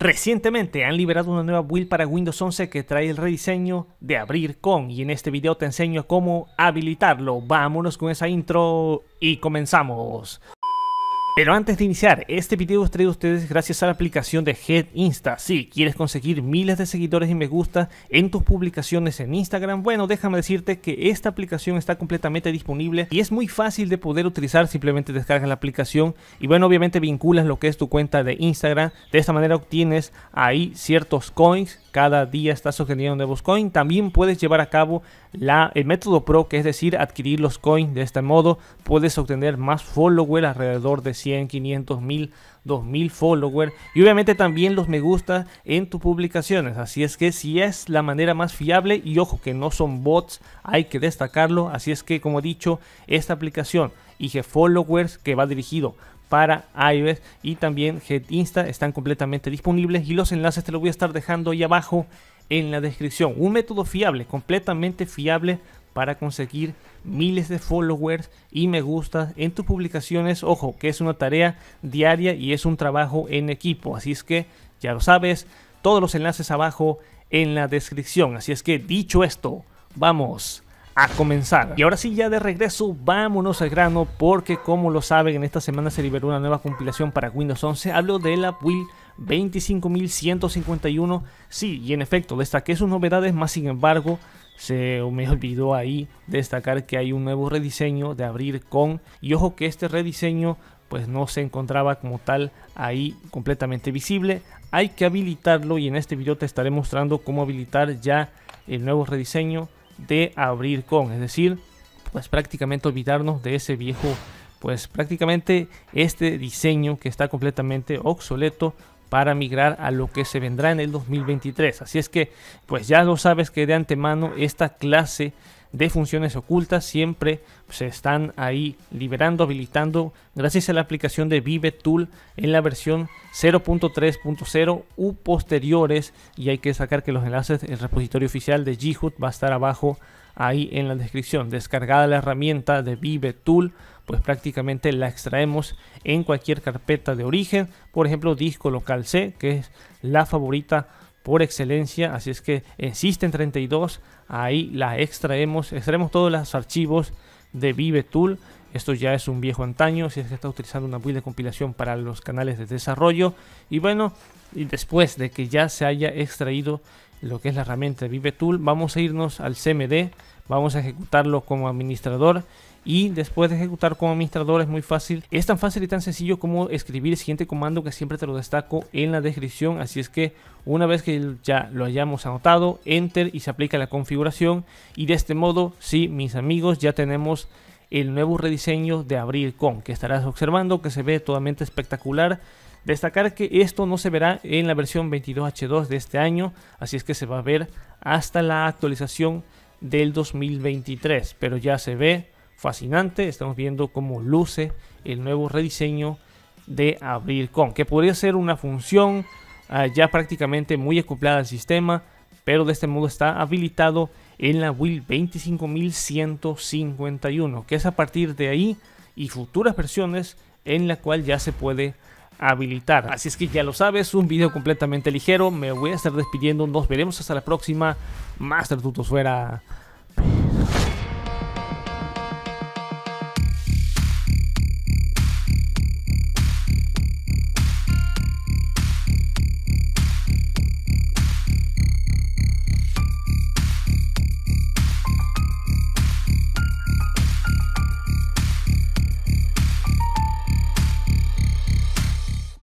Recientemente han liberado una nueva build para Windows 11 que trae el rediseño de abrir con y en este video te enseño cómo habilitarlo. Vámonos con esa intro y comenzamos. Pero antes de iniciar, este video os traigo a ustedes gracias a la aplicación de Head Insta. Si quieres conseguir miles de seguidores y me gusta en tus publicaciones en Instagram, bueno, déjame decirte que esta aplicación está completamente disponible y es muy fácil de poder utilizar. Simplemente descargas la aplicación y bueno, obviamente vinculas lo que es tu cuenta de Instagram. De esta manera obtienes ahí ciertos coins. Cada día estás obteniendo nuevos coins. También puedes llevar a cabo la, el método pro, que es decir, adquirir los coins de este modo. Puedes obtener más followers alrededor de 100 500, 1000, 2000 followers y obviamente también los me gusta en tus publicaciones. Así es que si es la manera más fiable y ojo que no son bots, hay que destacarlo. Así es que como he dicho, esta aplicación y Followers que va dirigido para iOS y también get Insta están completamente disponibles y los enlaces te los voy a estar dejando ahí abajo en la descripción. Un método fiable, completamente fiable para conseguir miles de followers y me gusta en tus publicaciones. Ojo, que es una tarea diaria y es un trabajo en equipo. Así es que ya lo sabes, todos los enlaces abajo en la descripción. Así es que dicho esto, vamos a comenzar. Y ahora sí, ya de regreso, vámonos al grano porque como lo saben, en esta semana se liberó una nueva compilación para Windows 11. Hablo de la Will 25.151. Sí, y en efecto, destaqué sus novedades, más sin embargo, se me olvidó ahí destacar que hay un nuevo rediseño de abrir con. Y ojo que este rediseño pues no se encontraba como tal ahí completamente visible. Hay que habilitarlo y en este video te estaré mostrando cómo habilitar ya el nuevo rediseño de abrir con. Es decir, pues prácticamente olvidarnos de ese viejo pues prácticamente este diseño que está completamente obsoleto para migrar a lo que se vendrá en el 2023. Así es que, pues ya lo sabes que de antemano esta clase de funciones ocultas siempre se están ahí liberando, habilitando gracias a la aplicación de Vive Tool en la versión 0.3.0 u posteriores y hay que sacar que los enlaces, el repositorio oficial de GitHub va a estar abajo ahí en la descripción. Descargada la herramienta de Vive Tool, pues prácticamente la extraemos en cualquier carpeta de origen, por ejemplo disco local C, que es la favorita por excelencia, así es que existen 32, ahí la extraemos, extraemos todos los archivos de Vive Tool. Esto ya es un viejo antaño, si es que está utilizando una build de compilación para los canales de desarrollo. Y bueno, y después de que ya se haya extraído lo que es la herramienta Vive Tool. Vamos a irnos al CMD, vamos a ejecutarlo como administrador. Y después de ejecutar como administrador es muy fácil. Es tan fácil y tan sencillo como escribir el siguiente comando que siempre te lo destaco en la descripción. Así es que una vez que ya lo hayamos anotado, enter y se aplica la configuración. Y de este modo, si mis amigos, ya tenemos el nuevo rediseño de abrir con que estarás observando que se ve totalmente espectacular Destacar que esto no se verá en la versión 22H2 de este año, así es que se va a ver hasta la actualización del 2023, pero ya se ve fascinante, estamos viendo cómo luce el nuevo rediseño de con que podría ser una función ah, ya prácticamente muy acoplada al sistema, pero de este modo está habilitado en la Wii 25151, que es a partir de ahí y futuras versiones en la cual ya se puede habilitar. Así es que ya lo sabes, un video completamente ligero. Me voy a estar despidiendo. Nos veremos hasta la próxima. Master fuera